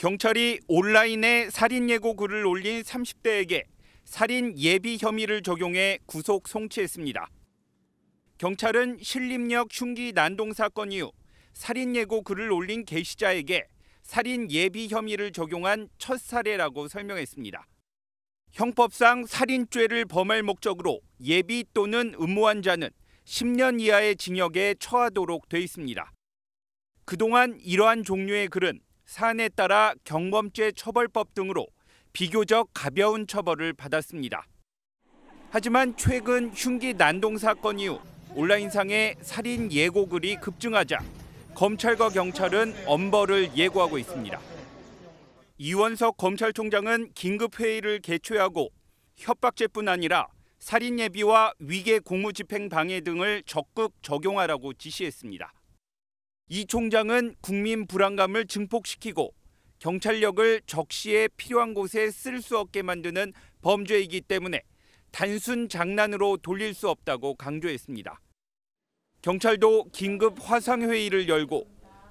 경찰이 온라인에 살인 예고 글을 올린 30대에게 살인 예비 혐의를 적용해 구속 송치했습니다. 경찰은 신림역 흉기 난동 사건 이후 살인 예고 글을 올린 게시자에게 살인 예비 혐의를 적용한 첫 사례라고 설명했습니다. 형법상 살인죄를 범할 목적으로 예비 또는 음모한 자는 10년 이하의 징역에 처하도록 돼 있습니다. 그동안 이러한 종류의 글은 사안에 따라 경범죄 처벌법 등으로 비교적 가벼운 처벌을 받았습니다. 하지만 최근 흉기 난동 사건 이후 온라인상에 살인 예고글이 급증하자 검찰과 경찰은 엄벌을 예고하고 있습니다. 이원석 검찰총장은 긴급회의를 개최하고 협박죄뿐 아니라 살인 예비와 위계 공무집행 방해 등을 적극 적용하라고 지시했습니다. 이 총장은 국민 불안감을 증폭시키고 경찰력을 적시에 필요한 곳에 쓸 수 없게 만드는 범죄이기 때문에 단순 장난으로 돌릴 수 없다고 강조했습니다. 경찰도 긴급 화상회의를 열고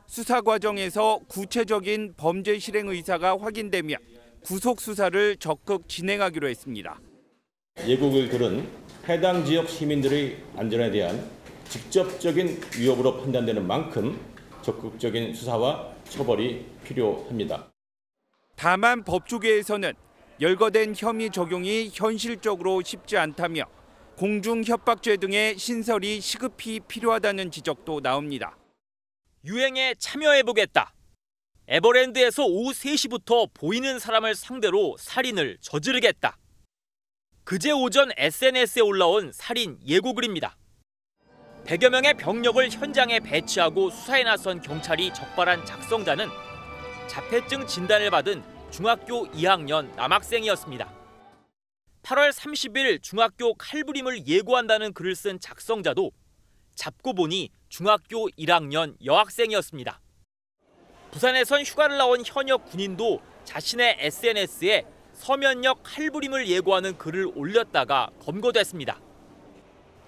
수사 과정에서 구체적인 범죄 실행 의사가 확인되면 구속 수사를 적극 진행하기로 했습니다. 예고글 글은 해당 지역 시민들의 안전에 대한 직접적인 위협으로 판단되는 만큼 적극적인 수사와 처벌이 필요합니다. 다만 법조계에서는 열거된 혐의 적용이 현실적으로 쉽지 않다며 공중협박죄 등의 신설이 시급히 필요하다는 지적도 나옵니다. 유행에 참여해보겠다. 에버랜드에서 오후 3시부터 보이는 사람을 상대로 살인을 저지르겠다. 그제 오전 SNS에 올라온 살인 예고글입니다. 100여 명의 병력을 현장에 배치하고 수사에 나선 경찰이 적발한 작성자는 자폐증 진단을 받은 중학교 2학년 남학생이었습니다. 8월 30일 중학교 칼부림을 예고한다는 글을 쓴 작성자도 잡고 보니 중학교 1학년 여학생이었습니다. 부산에선 휴가를 나온 현역 군인도 자신의 SNS에 서면역 칼부림을 예고하는 글을 올렸다가 검거됐습니다.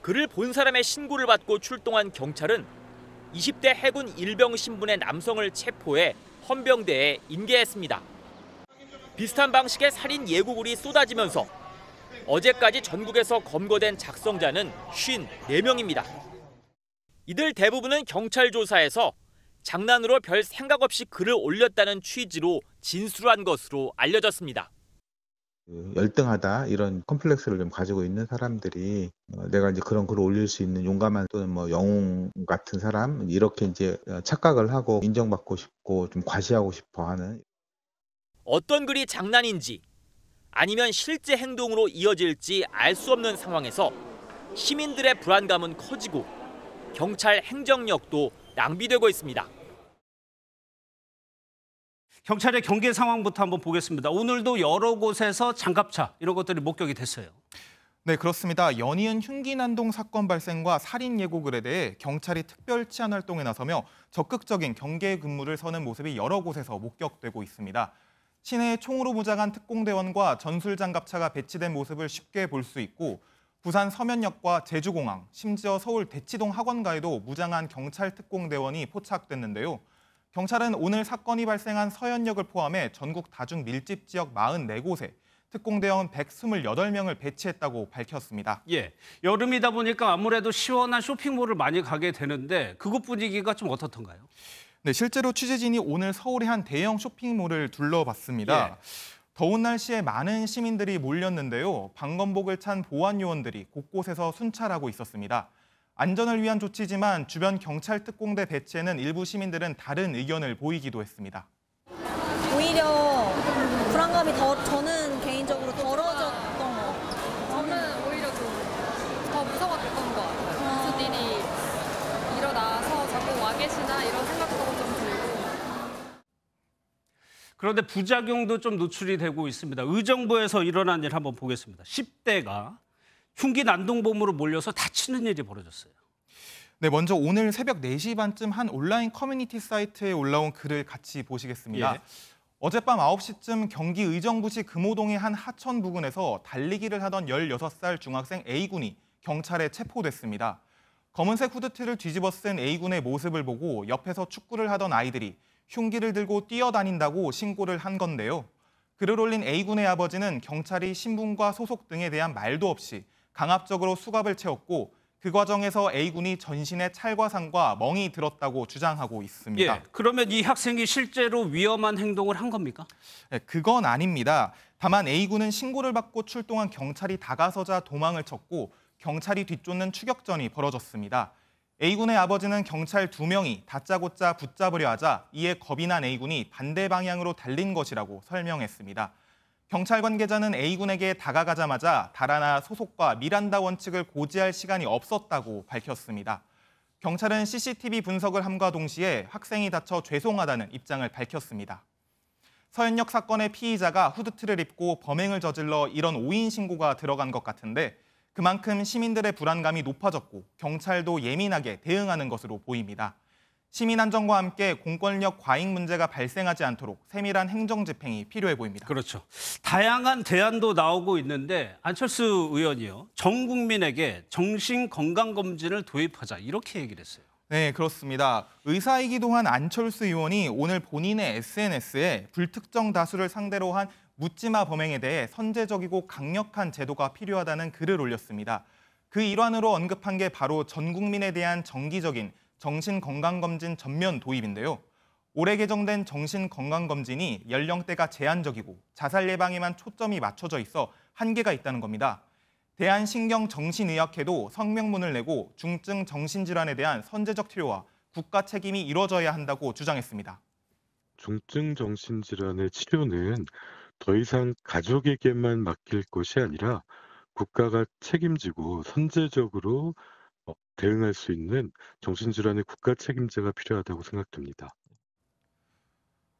그를 본 사람의 신고를 받고 출동한 경찰은 20대 해군 일병 신분의 남성을 체포해 헌병대에 인계했습니다. 비슷한 방식의 살인 예고글이 쏟아지면서 어제까지 전국에서 검거된 작성자는 54명입니다. 이들 대부분은 경찰 조사에서 장난으로 별 생각 없이 글을 올렸다는 취지로 진술한 것으로 알려졌습니다. 그 열등하다 이런 컴플렉스를 좀 가지고 있는 사람들이 어, 내가 이제 그런 글을 올릴 수 있는 용감한 또는 뭐 영웅 같은 사람 이렇게 이제 어, 착각을 하고 인정받고 싶고 좀 과시하고 싶어 하는 어떤 글이 장난인지 아니면 실제 행동으로 이어질지 알 수 없는 상황에서 시민들의 불안감은 커지고 경찰 행정력도 낭비되고 있습니다. 경찰의 경계 상황부터 한번 보겠습니다. 오늘도 여러 곳에서 장갑차 이런 것들이 목격이 됐어요. 네, 그렇습니다. 연이은 흉기난동 사건 발생과 살인 예고글에 대해 경찰이 특별 치안 활동에 나서며 적극적인 경계 근무를 서는 모습이 여러 곳에서 목격되고 있습니다. 시내에 총으로 무장한 특공대원과 전술 장갑차가 배치된 모습을 쉽게 볼 수 있고 부산 서면역과 제주공항, 심지어 서울 대치동 학원가에도 무장한 경찰 특공대원이 포착됐는데요. 경찰은 오늘 사건이 발생한 서현역을 포함해 전국 다중 밀집 지역 44곳에 특공대원 128명을 배치했다고 밝혔습니다. 예, 여름이다 보니까 아무래도 시원한 쇼핑몰을 많이 가게 되는데 그곳 분위기가 좀 어떻던가요? 네, 실제로 취재진이 오늘 서울의 한 대형 쇼핑몰을 둘러봤습니다. 예. 더운 날씨에 많은 시민들이 몰렸는데요. 방검복을 찬 보안 요원들이 곳곳에서 순찰하고 있었습니다. 안전을 위한 조치지만 주변 경찰 특공대 배치에는 일부 시민들은 다른 의견을 보이기도 했습니다. 오히려 불안감이 더 저는 개인적으로 덜어졌던 거. 저는 오히려 좀더 무서웠던 것 같아요. 아. 무슨 일이 일어나서 자꾸 와 계시나 이런 생각도 좀 들고. 그런데 부작용도 좀 노출이 되고 있습니다. 의정부에서 일어난 일 한번 보겠습니다. 10대가 흉기 난동범으로 몰려서 다치는 일이 벌어졌어요. 네, 먼저 오늘 새벽 4시 반쯤 한 온라인 커뮤니티 사이트에 올라온 글을 같이 보시겠습니다. 예. 어젯밤 9시쯤 경기 의정부시 금호동의 한 하천 부근에서 달리기를 하던 16살 중학생 A군이 경찰에 체포됐습니다. 검은색 후드티를 뒤집어 쓴 A군의 모습을 보고 옆에서 축구를 하던 아이들이 흉기를 들고 뛰어다닌다고 신고를 한 건데요. 글을 올린 A군의 아버지는 경찰이 신분과 소속 등에 대한 말도 없이 강압적으로 수갑을 채웠고 그 과정에서 A군이 전신에 찰과상과 멍이 들었다고 주장하고 있습니다. 예, 그러면 이 학생이 실제로 위험한 행동을 한 겁니까? 네, 그건 아닙니다. 다만 A군은 신고를 받고 출동한 경찰이 다가서자 도망을 쳤고 경찰이 뒤쫓는 추격전이 벌어졌습니다. A군의 아버지는 경찰 두 명이 다짜고짜 붙잡으려 하자 이에 겁이 난 A군이 반대 방향으로 달린 것이라고 설명했습니다. 경찰 관계자는 A군에게 다가가자마자 달아나 소속과 미란다 원칙을 고지할 시간이 없었다고 밝혔습니다. 경찰은 CCTV 분석을 함과 동시에 학생이 다쳐 죄송하다는 입장을 밝혔습니다. 서현역 사건의 피의자가 후드티를 입고 범행을 저질러 이런 오인 신고가 들어간 것 같은데 그만큼 시민들의 불안감이 높아졌고 경찰도 예민하게 대응하는 것으로 보입니다. 시민 안정과 함께 공권력 과잉 문제가 발생하지 않도록 세밀한 행정 집행이 필요해 보입니다. 그렇죠. 다양한 대안도 나오고 있는데 안철수 의원이요. 전 국민에게 정신 건강 검진을 도입하자 이렇게 얘기를 했어요. 네, 그렇습니다. 의사이기도 한 안철수 의원이 오늘 본인의 SNS에 불특정 다수를 상대로 한 묻지마 범행에 대해 선제적이고 강력한 제도가 필요하다는 글을 올렸습니다. 그 일환으로 언급한 게 바로 전 국민에 대한 정기적인 정신건강검진 전면 도입인데요. 올해 개정된 정신건강검진이 연령대가 제한적이고 자살 예방에만 초점이 맞춰져 있어 한계가 있다는 겁니다. 대한신경정신의학회도 성명문을 내고 중증 정신질환에 대한 선제적 치료와 국가 책임이 이뤄져야 한다고 주장했습니다. 중증 정신질환의 치료는 더 이상 가족에게만 맡길 것이 아니라 국가가 책임지고 선제적으로 대응할 수 있는 정신질환의 국가 책임제가 필요하다고 생각됩니다.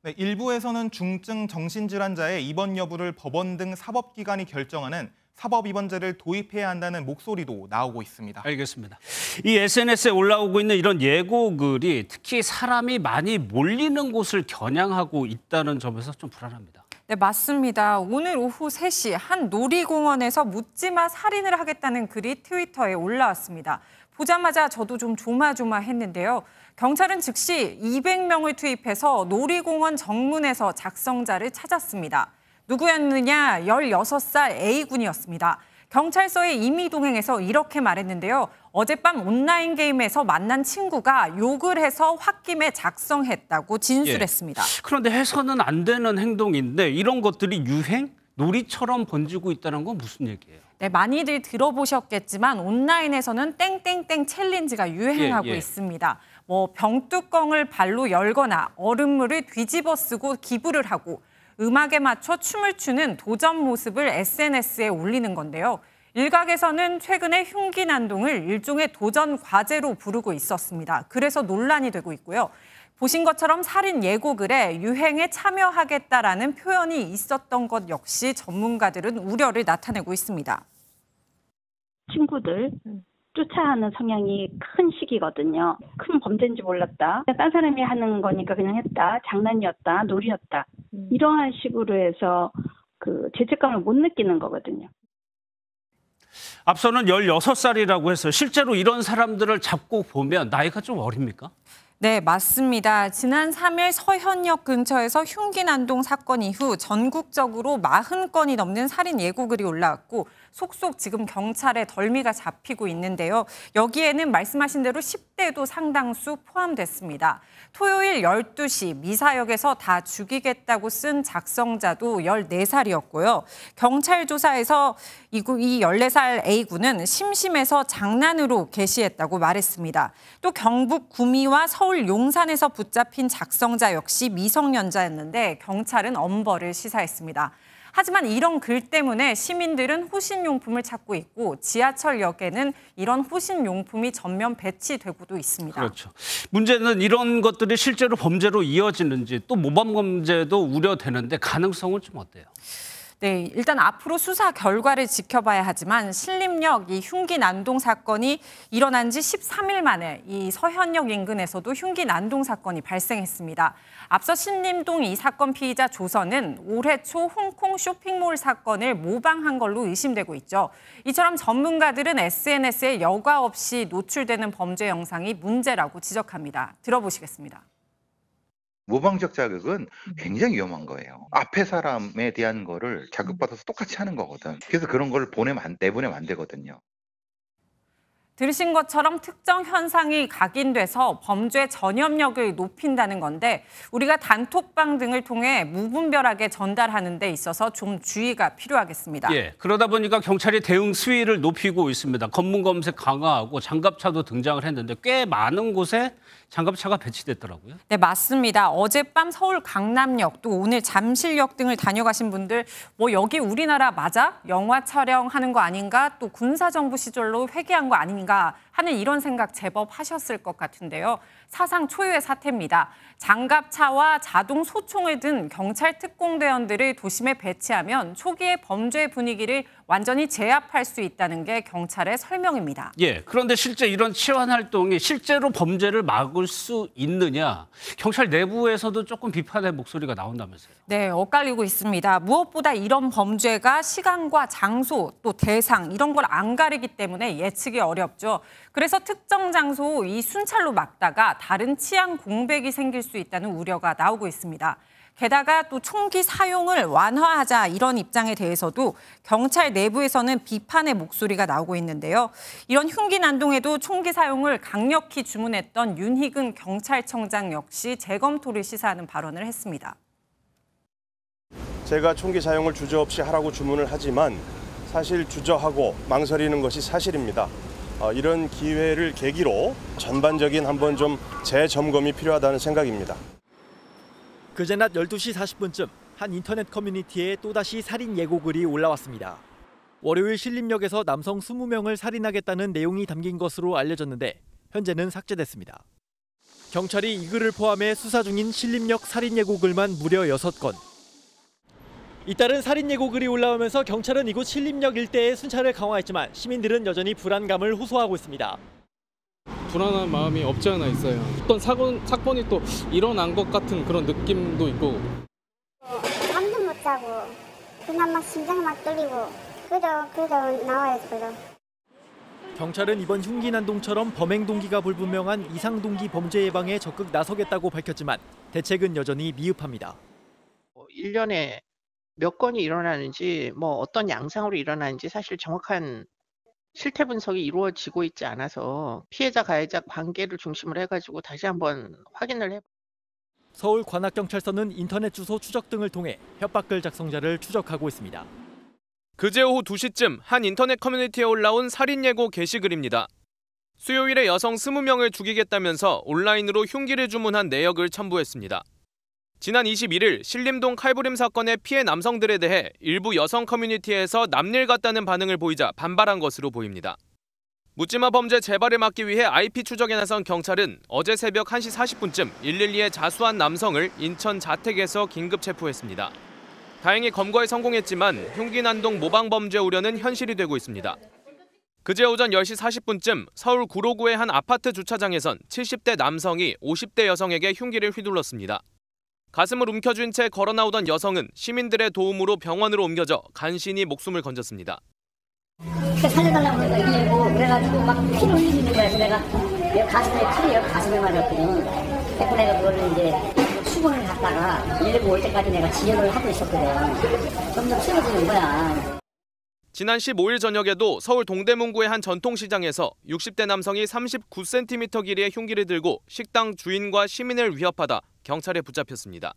네, 일부에서는 중증 정신질환자의 입원 여부를 법원 등 사법기관이 결정하는 사법입원제를 도입해야 한다는 목소리도 나오고 있습니다. 알겠습니다. 이 SNS에 올라오고 있는 이런 예고글이 특히 사람이 많이 몰리는 곳을 겨냥하고 있다는 점에서 좀 불안합니다. 네, 맞습니다. 오늘 오후 3시 한 놀이공원에서 묻지마 살인을 하겠다는 글이 트위터에 올라왔습니다. 보자마자 저도 좀 조마조마했는데요. 경찰은 즉시 200명을 투입해서 놀이공원 정문에서 작성자를 찾았습니다. 누구였느냐? 16살 A군이었습니다. 경찰서의 이미 동행에서 이렇게 말했는데요. 어젯밤 온라인 게임에서 만난 친구가 욕을 해서 홧김에 작성했다고 진술했습니다. 예. 그런데 해서는 안 되는 행동인데 이런 것들이 유행? 놀이처럼 번지고 있다는 건 무슨 얘기예요? 네, 많이들 들어보셨겠지만 온라인에서는 땡땡땡 챌린지가 유행하고 예, 예. 있습니다. 뭐 병뚜껑을 발로 열거나 얼음물을 뒤집어 쓰고 기부를 하고 음악에 맞춰 춤을 추는 도전 모습을 SNS에 올리는 건데요. 일각에서는 최근에 흉기난동을 일종의 도전 과제로 부르고 있었습니다. 그래서 논란이 되고 있고요. 보신 것처럼 살인 예고글에 유행에 참여하겠다라는 표현이 있었던 것 역시 전문가들은 우려를 나타내고 있습니다. 친구들 쫓아하는 성향이 큰 시기거든요. 큰 범죄인지 몰랐다. 딴 사람이 하는 거니까 그냥 했다. 장난이었다. 놀이였다. 음. 이러한 식으로 해서 그 죄책감을 못 느끼는 거거든요. 앞서는 16살이라고 해서 실제로 이런 사람들을 잡고 보면 나이가 좀 어립니까? 네, 맞습니다. 지난 3일 서현역 근처에서 흉기 난동 사건 이후 전국적으로 40건이 넘는 살인 예고글이 올라왔고 속속 지금 경찰에 덜미가 잡히고 있는데요. 여기에는 말씀하신 대로 10대도 상당수 포함됐습니다. 토요일 12시 미사역에서 다 죽이겠다고 쓴 작성자도 14살이었고요. 경찰 조사에서 이 14살 A군은 심심해서 장난으로 게시했다고 말했습니다. 또 경북 구미와 서울 서울 용산에서 붙잡힌 작성자 역시 미성년자였는데 경찰은 엄벌을 시사했습니다. 하지만 이런 글 때문에 시민들은 호신용품을 찾고 있고 지하철역에는 이런 호신용품이 전면 배치되고도 있습니다. 그렇죠. 문제는 이런 것들이 실제로 범죄로 이어지는지 또 모범 범죄도 우려되는데 가능성은 좀 어때요? 네, 일단 앞으로 수사 결과를 지켜봐야 하지만 신림역 이 흉기 난동 사건이 일어난 지 13일 만에 이 서현역 인근에서도 흉기 난동 사건이 발생했습니다. 앞서 신림동 이 사건 피의자 조선은 올해 초 홍콩 쇼핑몰 사건을 모방한 걸로 의심되고 있죠. 이처럼 전문가들은 SNS에 여과 없이 노출되는 범죄 영상이 문제라고 지적합니다. 들어보시겠습니다. 모방적 자극은 음. 굉장히 위험한 거예요. 앞에 사람에 대한 거를 음. 자극받아서 똑같이 하는 거거든. 그래서 그런 걸 보내면 내보내면 안 되거든요. 들으신 것처럼 특정 현상이 각인돼서 범죄 전염력을 높인다는 건데 우리가 단톡방 등을 통해 무분별하게 전달하는 데 있어서 좀 주의가 필요하겠습니다. 예, 그러다 보니까 경찰이 대응 수위를 높이고 있습니다. 검문 검색 강화하고 장갑차도 등장을 했는데 꽤 많은 곳에 장갑차가 배치됐더라고요. 네, 맞습니다. 어젯밤 서울 강남역 또 오늘 잠실역 등을 다녀가신 분들 뭐 여기 우리나라 맞아? 영화 촬영하는 거 아닌가? 또 군사정부 시절로 회귀한 거 아닌가 하는 이런 생각 제법 하셨을 것 같은데요. 사상 초유의 사태입니다. 장갑차와 자동 소총을 든 경찰 특공대원들을 도심에 배치하면 초기의 범죄 분위기를 완전히 제압할 수 있다는 게 경찰의 설명입니다. 예, 그런데 실제 이런 치안 활동이 실제로 범죄를 막을 수 있느냐? 경찰 내부에서도 조금 비판의 목소리가 나온다면서요. 네, 엇갈리고 있습니다. 무엇보다 이런 범죄가 시간과 장소 또 대상 이런 걸 안 가리기 때문에 예측이 어렵죠. 그래서 특정 장소 이 순찰로 막다가 다른 치안 공백이 생길 수 있다는 우려가 나오고 있습니다. 게다가 또 총기 사용을 완화하자 이런 입장에 대해서도 경찰 내부에서는 비판의 목소리가 나오고 있는데요. 이런 흉기 난동에도 총기 사용을 강력히 주문했던 윤희근 경찰청장 역시 재검토를 시사하는 발언을 했습니다. 제가 총기 사용을 주저없이 하라고 주문을 하지만 사실 주저하고 망설이는 것이 사실입니다. 아, 이런 기회를 계기로 전반적인 한번 좀 재점검이 필요하다는 생각입니다. 그제 낮 12시 40분쯤 한 인터넷 커뮤니티에 또다시 살인 예고글이 올라왔습니다. 월요일 신림역에서 남성 20명을 살인하겠다는 내용이 담긴 것으로 알려졌는데 현재는 삭제됐습니다. 경찰이 이 글을 포함해 수사 중인 신림역 살인 예고글만 무려 6건, 이따른 살인 예고 글이 올라오면서 경찰은 이곳 신림역 일대의 순찰을 강화했지만 시민들은 여전히 불안감을 호소하고 있습니다. 불안한 마음이 없지 않아 있어요. 어떤 사건, 사건이 또 일어난 것 같은 그런 느낌도 있고. 잠도 못 자고 그냥 막 심장이 막 떨리고 그저 그저 나와야지 그저. 경찰은 이번 흉기난동처럼 범행 동기가 불분명한 이상 동기 범죄 예방에 적극 나서겠다고 밝혔지만 대책은 여전히 미흡합니다. 1년에 어, 몇 건이 일어나는지 뭐 어떤 양상으로 일어나는지 사실 정확한 실태 분석이 이루어지고 있지 않아서 피해자 가해자 관계를 중심으로 해가지고 다시 한번 확인을 해. 서울 관악경찰서는 인터넷 주소 추적 등을 통해 협박글 작성자를 추적하고 있습니다. 그제 오후 2시쯤 한 인터넷 커뮤니티에 올라온 살인 예고 게시글입니다. 수요일에 여성 20명을 죽이겠다면서 온라인으로 흉기를 주문한 내역을 첨부했습니다. 지난 21일 신림동 칼부림 사건의 피해 남성들에 대해 일부 여성 커뮤니티에서 남일 같다는 반응을 보이자 반발한 것으로 보입니다. 묻지마 범죄 재발을 막기 위해 IP 추적에 나선 경찰은 어제 새벽 1시 40분쯤 112에 자수한 남성을 인천 자택에서 긴급 체포했습니다. 다행히 검거에 성공했지만 흉기난동 모방범죄 우려는 현실이 되고 있습니다. 그제 오전 10시 40분쯤 서울 구로구의 한 아파트 주차장에선 70대 남성이 50대 여성에게 흉기를 휘둘렀습니다. 가슴을 움켜쥔 채 걸어 나오던 여성은 시민들의 도움으로 병원으로 옮겨져 간신히 목숨을 건졌습니다. 살려달라고 내가 이고 그래가지고 막피 흘리는 거야. 내가 여 가슴에 피를 가슴에 맞았거든. 그래서 내가 그걸 이제 수건을 갖다가 1 1올 때까지 내가 지혈을 하고 있었거든. 점점 심어지는 거야. 지난 15일 저녁에도 서울 동대문구의 한 전통시장에서 60대 남성이 39cm 길이의 흉기를 들고 식당 주인과 시민을 위협하다 경찰에 붙잡혔습니다.